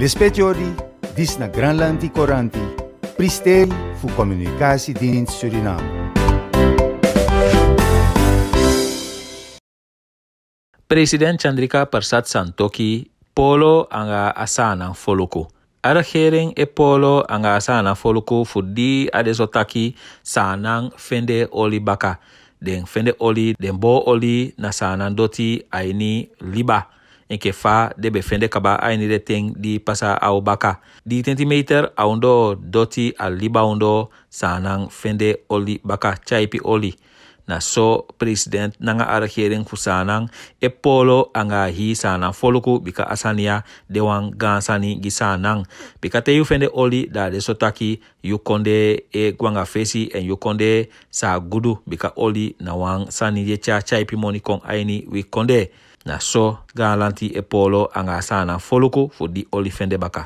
Lespetiori, dis na Granlandi Coranti, pristei fu comunicatie din Suriname. President Chandrika Persat Santoki, Polo anga asana foluku. Ada regering e Polo anga asana foloko fu di adesotaki sanang fende oli baka. Den fende oli, den bo oli na sanan doti aini liba nke fa debe fende kaba aini de ten di pasa au baka. Di tentimeter aundo doti a liba undo sanan fende oli baka chaipi oli. Na so president nanga a regering fu sanan e polo anga hi sanan foluku bika asania dewang gansani gi sanang Bika te yu fende oli da de sotaki yu konde e gwanga fesi en yu konde sa gudu bika oli na wang sani ye cha chaipi moni kong aini wi konde. na so ga an lanti e polo anga asan anan foloko fo di olifende baka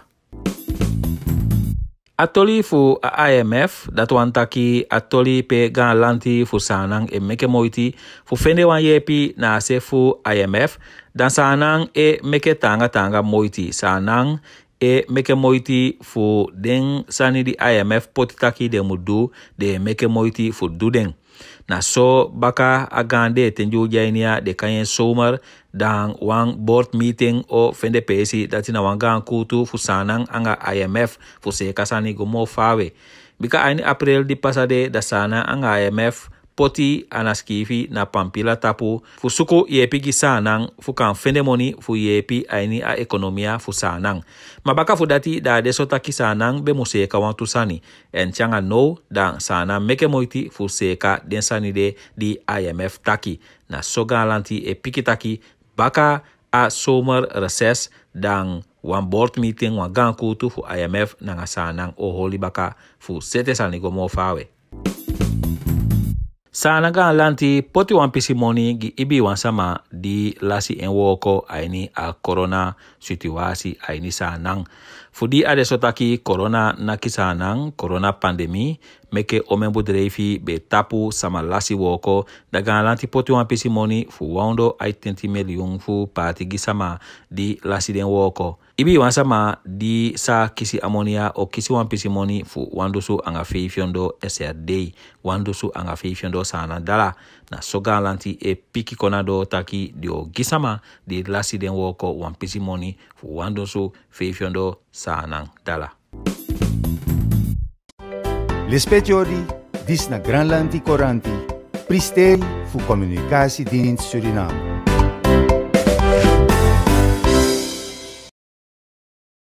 atoli fu a imf datu wan taki atoli pe ga an lanti fu san anan e meke mo iti fu fende wan yepi na ase fu imf dan san anan e meke tanga tanga mo iti san anan e meke moiti fu den sani di IMF potitaki de mu do, de meke moiti fu du den. Na so baka agande tenju jainia de kanyen somar dan wang board meeting o fende pesi dati na wangan kutu fu sanang anga IMF fu se kasani gomo fawe. Bika aini april di pasade da sana anga IMF poti a na sigi na pampila tapu fu suku e yɛpi gi saa naŋ fu kan fendemoni fu yɛpi aini a ekonomiya fu saa naŋ mabaka fu dati daade sota ki saa naŋ be mu seeka wan tu sani ɛn tyaŋa nou dan saa naŋ meke moi ti fu seeka den sani de di imf taki na soga lan ti e piki taki baka a somer reses dan wan board meeting wan gan kutu fu imf nanga saa naŋ o holi baka fu sete sani go mo faawe sana kan lanti poti wan pisi moni gi ibi wan sama di lasi en woko aini a corona situasi aini sanang fudi ade sotaki corona naki sanang corona pandemi meke omen budreifi be tapu sama lasi woko daga lanti poti wan pisi moni fu wando ai tenti million fu pati gi sama di lasi den woko ibi wan sama di sa kisi amonia o kisi wan pisi moni fu wando su anga feifion fiondo SRD wando su anga feifion do sana dala na soga lanti e piki kona do taki di o gisama di lasi den woko wan pisi moni fu wan don so feifion do sana dala L'espetiori dis na Granlandi Coranti, pristeri fu comunicasi din Suriname.